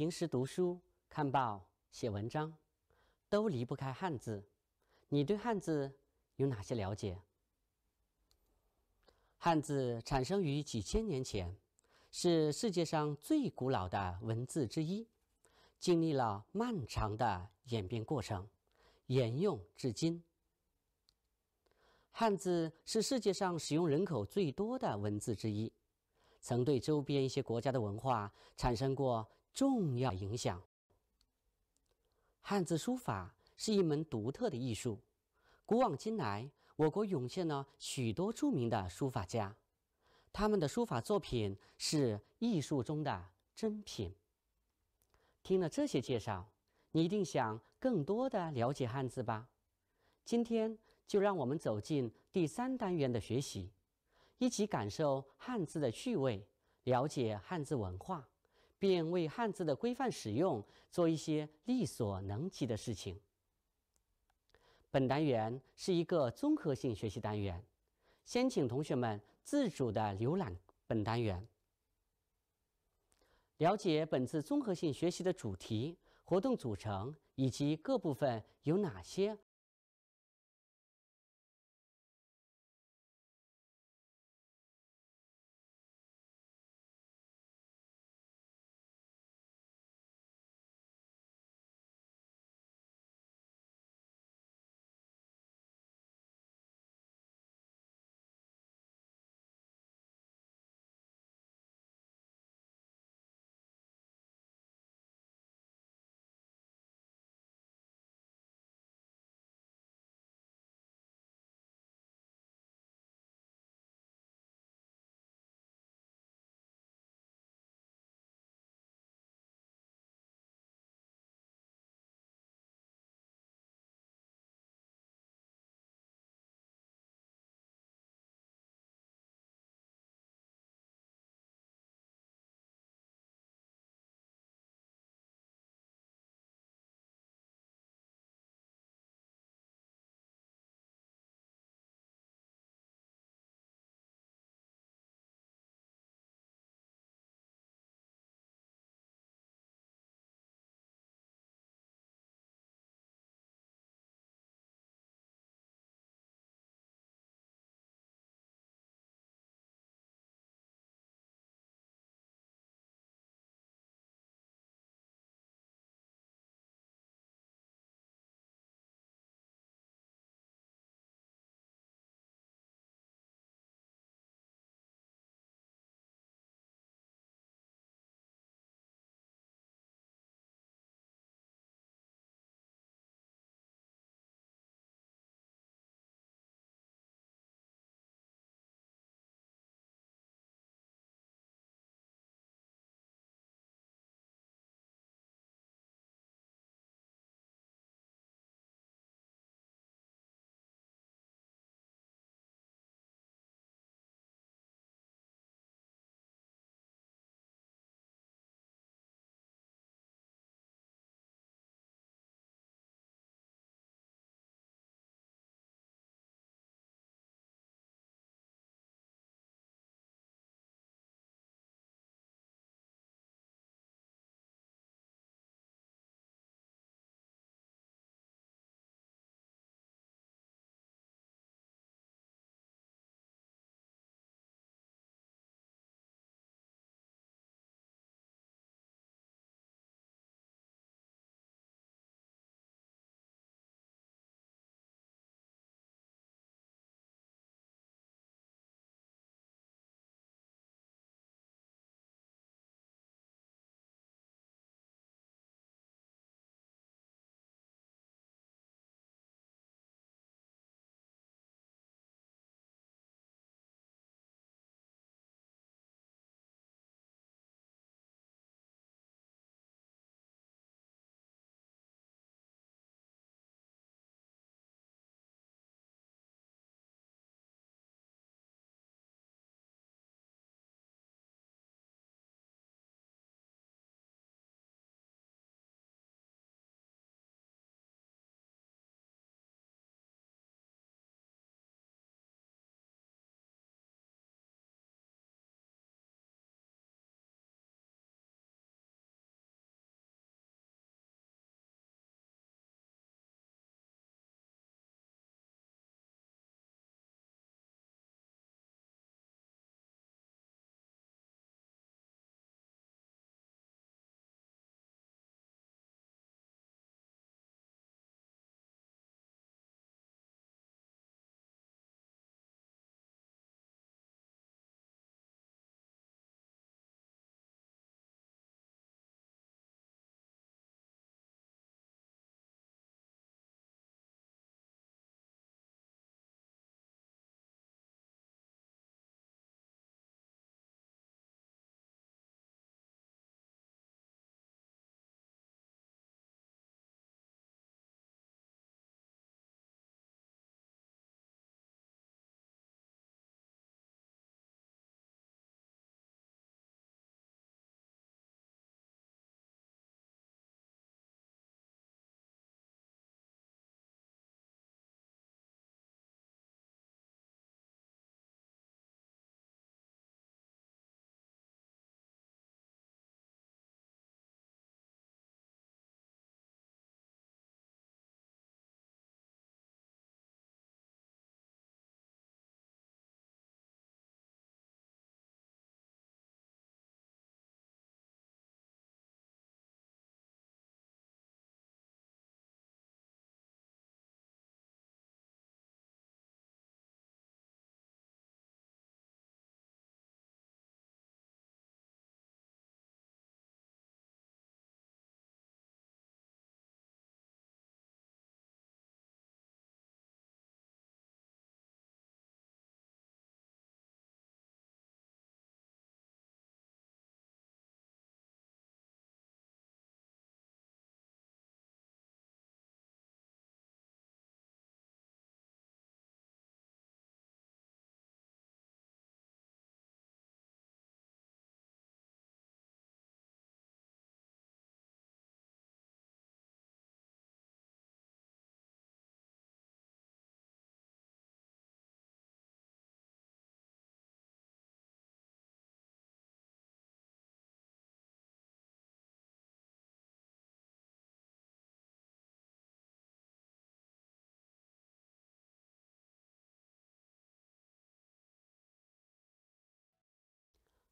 平时读书、看报、写文章，都离不开汉字。你对汉字有哪些了解？汉字产生于几千年前，是世界上最古老的文字之一，经历了漫长的演变过程，沿用至今。汉字是世界上使用人口最多的文字之一，曾对周边一些国家的文化产生过。重要影响。汉字书法是一门独特的艺术，古往今来，我国涌现了许多著名的书法家，他们的书法作品是艺术中的珍品。听了这些介绍，你一定想更多的了解汉字吧？今天就让我们走进第三单元的学习，一起感受汉字的趣味，了解汉字文化。便为汉字的规范使用做一些力所能及的事情。本单元是一个综合性学习单元，先请同学们自主的浏览本单元，了解本次综合性学习的主题、活动组成以及各部分有哪些。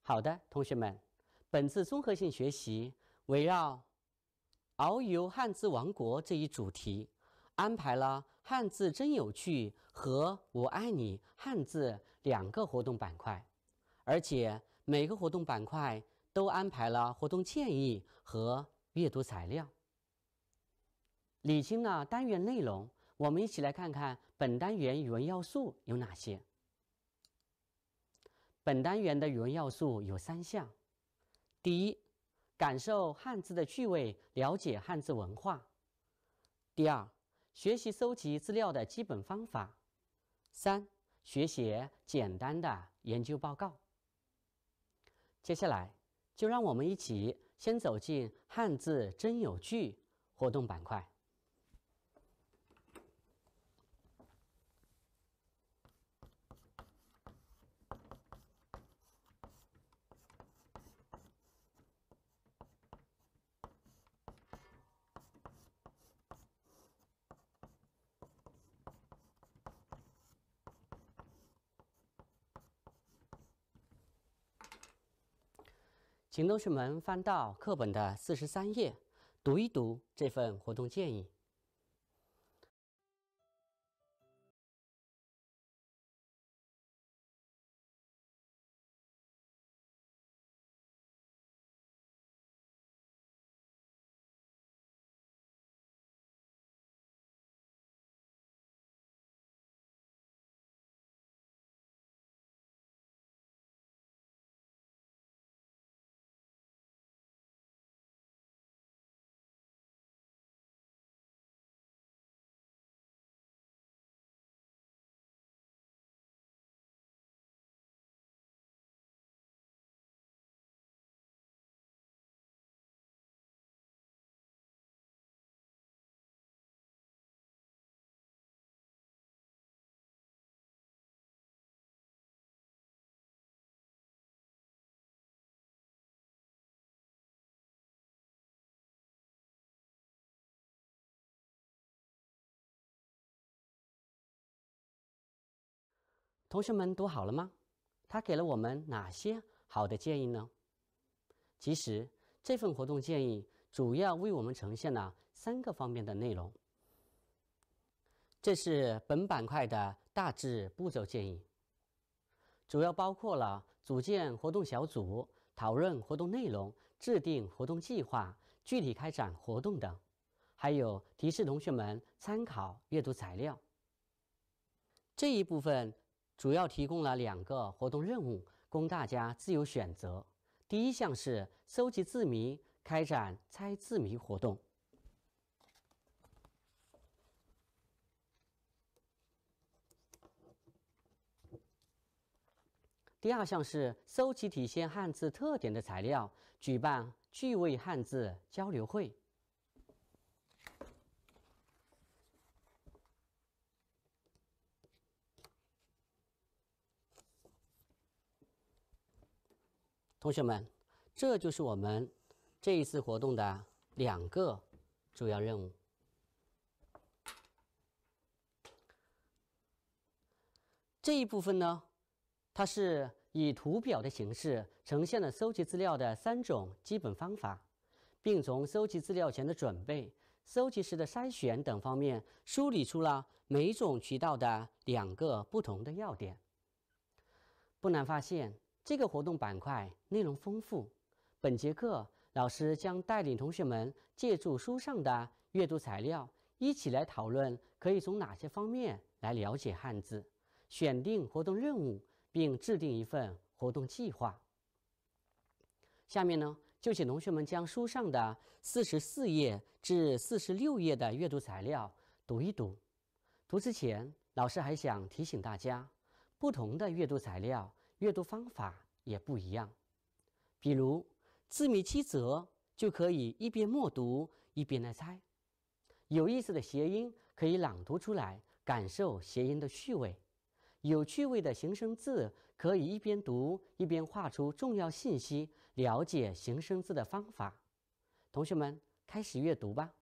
好的，同学们，本次综合性学习围绕“遨游汉字王国”这一主题，安排了“汉字真有趣”和“我爱你汉字”两个活动板块，而且每个活动板块都安排了活动建议和阅读材料。理清了单元内容，我们一起来看看本单元语文要素有哪些。本单元的语文要素有三项：第一，感受汉字的趣味，了解汉字文化；第二，学习搜集资料的基本方法；三，学写简单的研究报告。接下来，就让我们一起先走进“汉字真有趣”活动板块。请同学们，翻到课本的四十三页，读一读这份活动建议。同学们读好了吗？他给了我们哪些好的建议呢？其实这份活动建议主要为我们呈现了三个方面的内容。这是本板块的大致步骤建议，主要包括了组建活动小组、讨论活动内容、制定活动计划、具体开展活动等，还有提示同学们参考阅读材料。这一部分。主要提供了两个活动任务，供大家自由选择。第一项是收集字谜，开展猜字谜活动；第二项是搜集体现汉字特点的材料，举办趣味汉字交流会。同学们，这就是我们这一次活动的两个主要任务。这一部分呢，它是以图表的形式呈现了搜集资料的三种基本方法，并从搜集资料前的准备、搜集时的筛选等方面梳理出了每种渠道的两个不同的要点。不难发现。这个活动板块内容丰富，本节课老师将带领同学们借助书上的阅读材料，一起来讨论可以从哪些方面来了解汉字，选定活动任务，并制定一份活动计划。下面呢，就请同学们将书上的四十四页至四十六页的阅读材料读一读。读之前，老师还想提醒大家，不同的阅读材料。阅读方法也不一样，比如字谜七则》就可以一边默读一边来猜，有意思的谐音可以朗读出来，感受谐音的趣味；有趣味的形声字可以一边读一边画出重要信息，了解形声字的方法。同学们，开始阅读吧。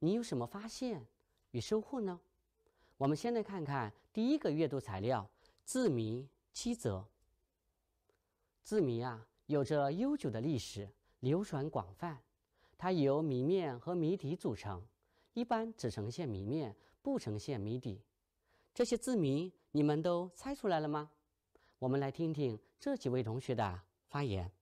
你有什么发现与收获呢？我们先来看看第一个阅读材料：字谜七则。字谜啊，有着悠久的历史，流传广泛。它由谜面和谜底组成，一般只呈现谜面，不呈现谜底。这些字谜，你们都猜出来了吗？我们来听听这几位同学的发言。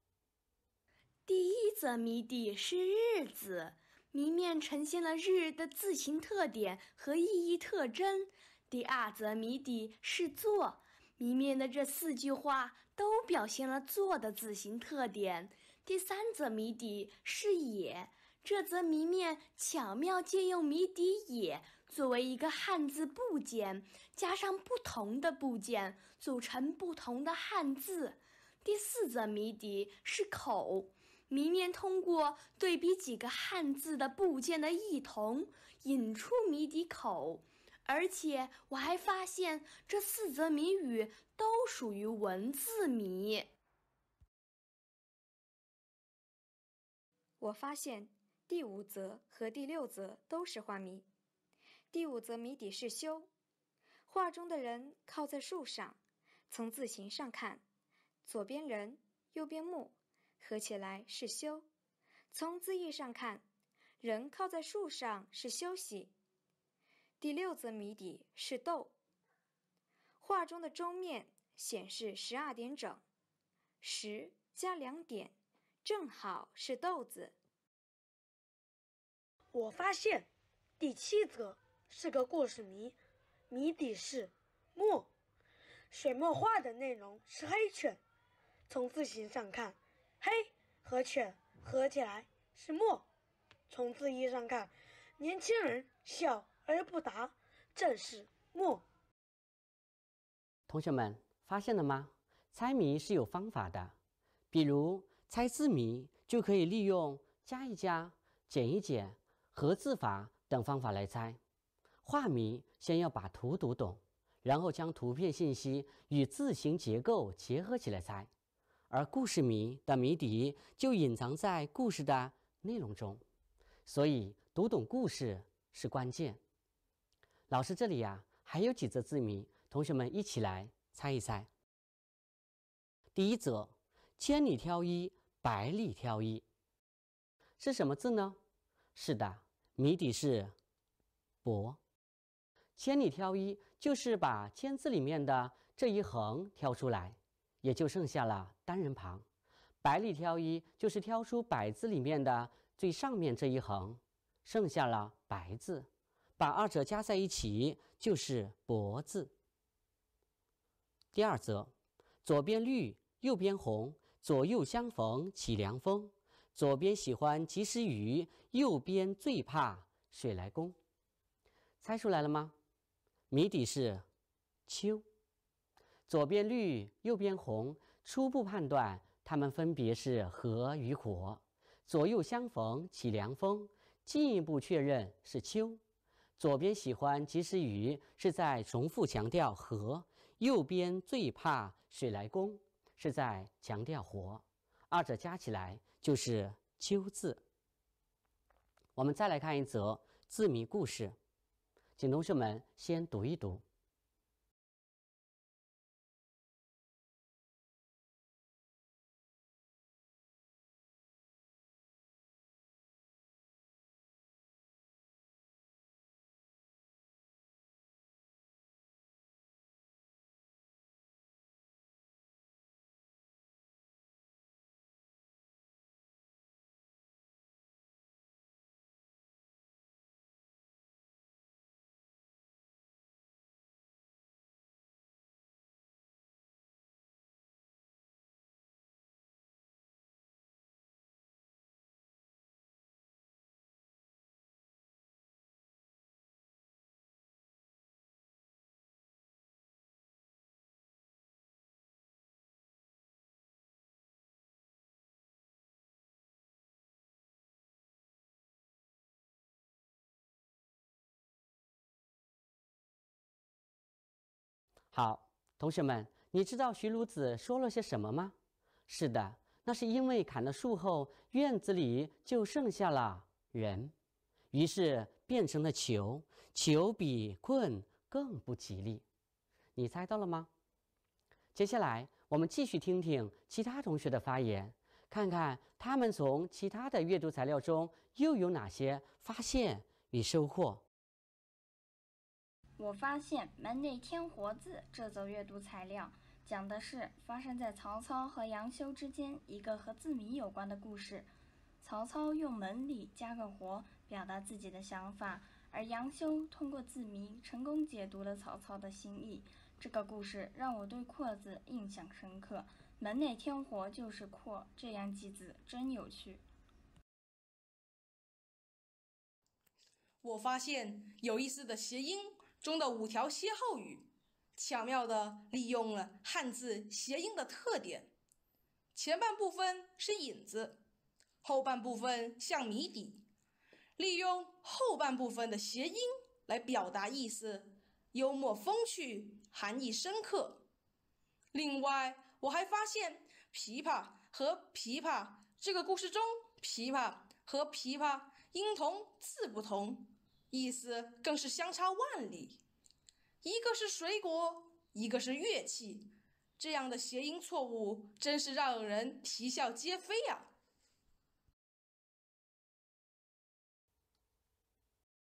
第一则谜底是“日”子。谜面呈现了日的字形特点和意义特征。第二则谜底是坐，谜面的这四句话都表现了坐的字形特点。第三则谜底是也，这则谜面巧妙借用谜底也作为一个汉字部件，加上不同的部件组成不同的汉字。第四则谜底是口。谜面通过对比几个汉字的部件的异同，引出谜底口。而且我还发现，这四则谜语都属于文字谜。我发现第五则和第六则都是画谜。第五则谜底是“修，画中的人靠在树上。从字形上看，左边“人”，右边“木”。合起来是休。从字义上看，人靠在树上是休息。第六则谜底是豆。画中的钟面显示十二点整，十加两点，正好是豆子。我发现，第七则是个故事谜，谜底是墨。水墨画的内容是黑犬。从字形上看。黑和犬合起来是“墨。从字义上看，年轻人笑而不答，正是“墨。同学们发现了吗？猜谜是有方法的，比如猜字谜就可以利用加一加、减一减、合字法等方法来猜。画谜先要把图读懂，然后将图片信息与字形结构结合起来猜。而故事谜的谜底就隐藏在故事的内容中，所以读懂故事是关键。老师这里啊，还有几则字谜，同学们一起来猜一猜。第一则“千里挑一，百里挑一”，是什么字呢？是的，谜底是“博”。千里挑一就是把“千”字里面的这一横挑出来。也就剩下了单人旁，百里挑一就是挑出“百”字里面的最上面这一横，剩下了“白”字，把二者加在一起就是“伯”字。第二则，左边绿，右边红，左右相逢起凉风；左边喜欢及时雨，右边最怕水来攻。猜出来了吗？谜底是秋。左边绿，右边红，初步判断它们分别是“和”与“火”。左右相逢起凉风，进一步确认是“秋”。左边喜欢及时雨，是在重复强调“和”；右边最怕水来攻，是在强调“火”。二者加起来就是“秋”字。我们再来看一则字谜故事，请同学们先读一读。好，同学们，你知道徐孺子说了些什么吗？是的，那是因为砍了树后院子里就剩下了人，于是变成了球，球比棍更不吉利。你猜到了吗？接下来我们继续听听其他同学的发言，看看他们从其他的阅读材料中又有哪些发现与收获。我发现“门内添活字”这则阅读材料，讲的是发生在曹操和杨修之间一个和字谜有关的故事。曹操用“门里加个活”表达自己的想法，而杨修通过字谜成功解读了曹操的心意。这个故事让我对“阔”字印象深刻，“门内添活”就是“阔”，这样记字真有趣。我发现有意思的谐音。中的五条歇后语，巧妙地利用了汉字谐音的特点。前半部分是引子，后半部分像谜底，利用后半部分的谐音来表达意思，幽默风趣，含义深刻。另外，我还发现“琵琶”和“琵琶”这个故事中，“琵琶”和“琵琶”音同字不同。意思更是相差万里，一个是水果，一个是乐器，这样的谐音错误真是让人啼笑皆非啊！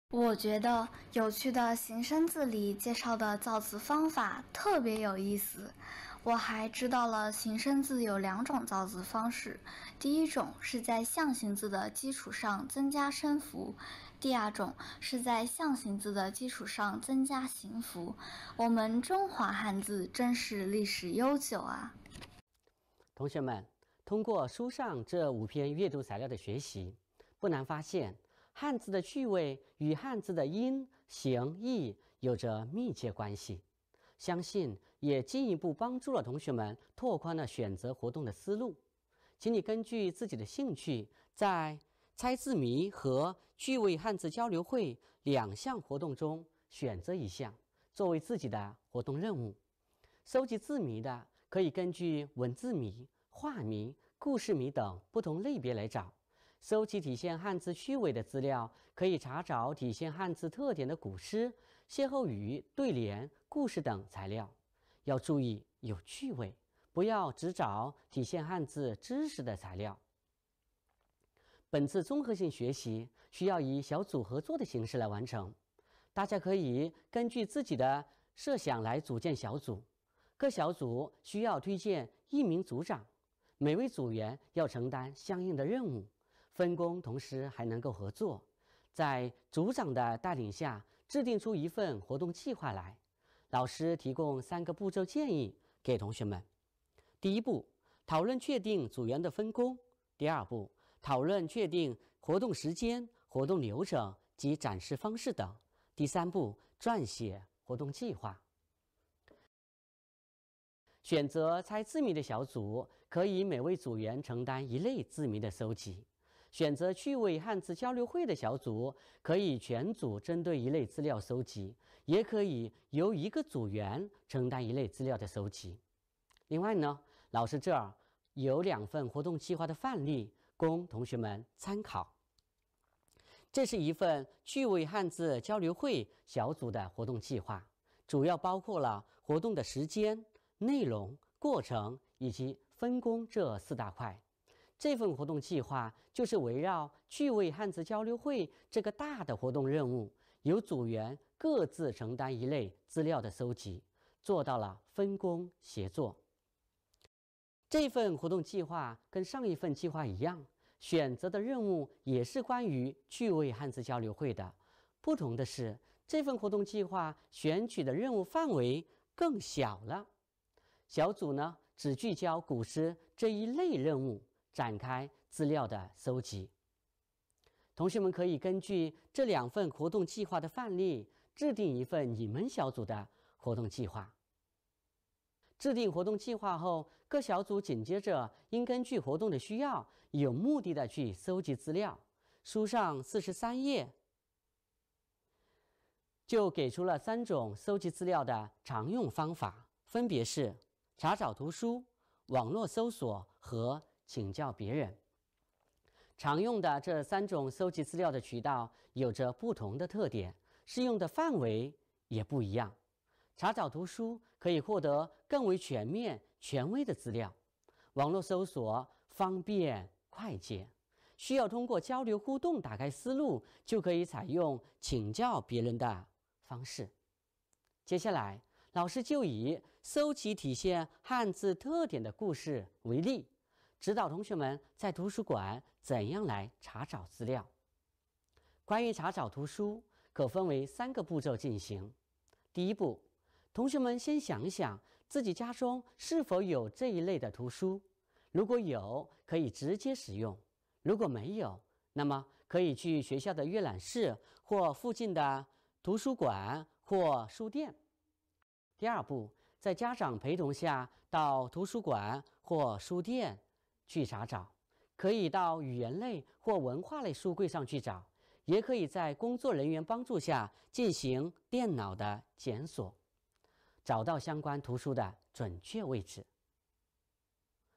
我觉得有趣的形声字里介绍的造字方法特别有意思，我还知道了形声字有两种造字方式，第一种是在象形字的基础上增加声符。第二种是在象形字的基础上增加形符。我们中华汉字真是历史悠久啊！同学们，通过书上这五篇阅读材料的学习，不难发现汉字的趣味与汉字的音、形、意有着密切关系，相信也进一步帮助了同学们拓宽了选择活动的思路。请你根据自己的兴趣，在。猜字谜和趣味汉字交流会两项活动中选择一项作为自己的活动任务。收集字谜的可以根据文字谜、画谜、故事谜等不同类别来找。收集体现汉字趣味的资料，可以查找体现汉字特点的古诗、歇后语、对联、故事等材料。要注意有趣味，不要只找体现汉字知识的材料。本次综合性学习需要以小组合作的形式来完成，大家可以根据自己的设想来组建小组。各小组需要推荐一名组长，每位组员要承担相应的任务，分工同时还能够合作，在组长的带领下制定出一份活动计划来。老师提供三个步骤建议给同学们：第一步，讨论确定组员的分工；第二步。讨论确定活动时间、活动流程及展示方式等。第三步，撰写活动计划。选择猜字谜的小组，可以每位组员承担一类字谜的收集；选择趣味汉字交流会的小组，可以全组针对一类资料收集，也可以由一个组员承担一类资料的收集。另外呢，老师这儿有两份活动计划的范例。供同学们参考。这是一份趣味汉字交流会小组的活动计划，主要包括了活动的时间、内容、过程以及分工这四大块。这份活动计划就是围绕趣味汉字交流会这个大的活动任务，由组员各自承担一类资料的收集，做到了分工协作。这份活动计划跟上一份计划一样，选择的任务也是关于趣味汉字交流会的。不同的是，这份活动计划选取的任务范围更小了。小组呢只聚焦古诗这一类任务展开资料的搜集。同学们可以根据这两份活动计划的范例，制定一份你们小组的活动计划。制定活动计划后。各小组紧接着应根据活动的需要，有目的的去搜集资料。书上四十三页就给出了三种搜集资料的常用方法，分别是查找图书、网络搜索和请教别人。常用的这三种搜集资料的渠道有着不同的特点，适用的范围也不一样。查找图书可以获得更为全面。权威的资料，网络搜索方便快捷，需要通过交流互动打开思路，就可以采用请教别人的方式。接下来，老师就以搜集体现汉字特点的故事为例，指导同学们在图书馆怎样来查找资料。关于查找图书，可分为三个步骤进行。第一步，同学们先想一想。自己家中是否有这一类的图书？如果有，可以直接使用；如果没有，那么可以去学校的阅览室或附近的图书馆或书店。第二步，在家长陪同下到图书馆或书店去查找，可以到语言类或文化类书柜上去找，也可以在工作人员帮助下进行电脑的检索。找到相关图书的准确位置。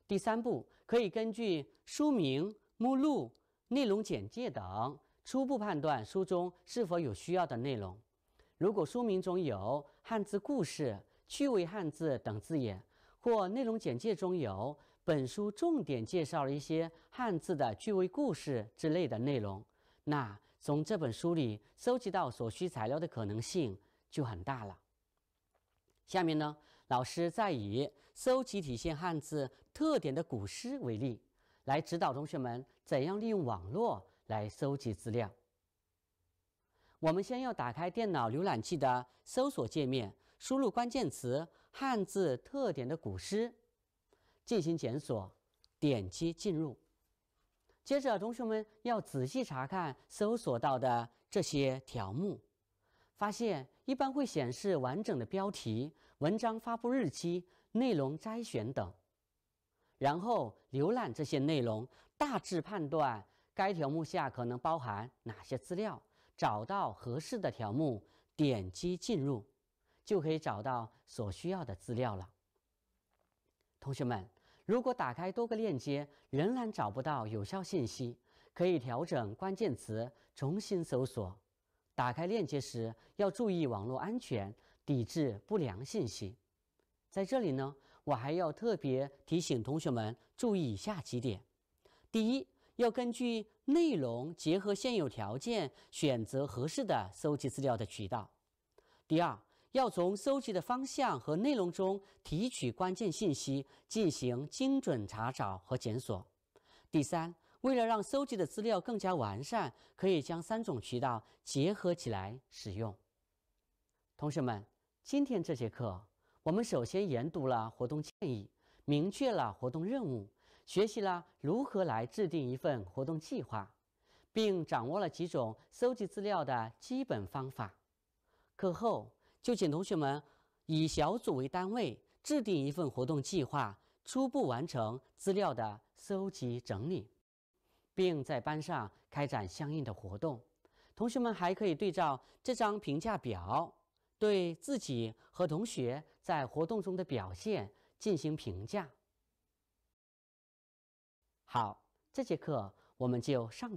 第三步，可以根据书名、目录、内容简介等，初步判断书中是否有需要的内容。如果书名中有“汉字故事”“趣味汉字”等字眼，或内容简介中有“本书重点介绍了一些汉字的趣味故事”之类的内容，那从这本书里搜集到所需材料的可能性就很大了。下面呢，老师再以搜集体现汉字特点的古诗为例，来指导同学们怎样利用网络来搜集资料。我们先要打开电脑浏览器的搜索界面，输入关键词“汉字特点的古诗”，进行检索，点击进入。接着，同学们要仔细查看搜索到的这些条目。发现一般会显示完整的标题、文章发布日期、内容摘选等，然后浏览这些内容，大致判断该条目下可能包含哪些资料，找到合适的条目，点击进入，就可以找到所需要的资料了。同学们，如果打开多个链接仍然找不到有效信息，可以调整关键词，重新搜索。打开链接时要注意网络安全，抵制不良信息。在这里呢，我还要特别提醒同学们注意以下几点：第一，要根据内容结合现有条件选择合适的搜集资料的渠道；第二，要从搜集的方向和内容中提取关键信息，进行精准查找和检索；第三。为了让收集的资料更加完善，可以将三种渠道结合起来使用。同学们，今天这节课，我们首先研读了活动建议，明确了活动任务，学习了如何来制定一份活动计划，并掌握了几种收集资料的基本方法。课后就请同学们以小组为单位制定一份活动计划，初步完成资料的收集整理。并在班上开展相应的活动，同学们还可以对照这张评价表，对自己和同学在活动中的表现进行评价。好，这节课我们就上到。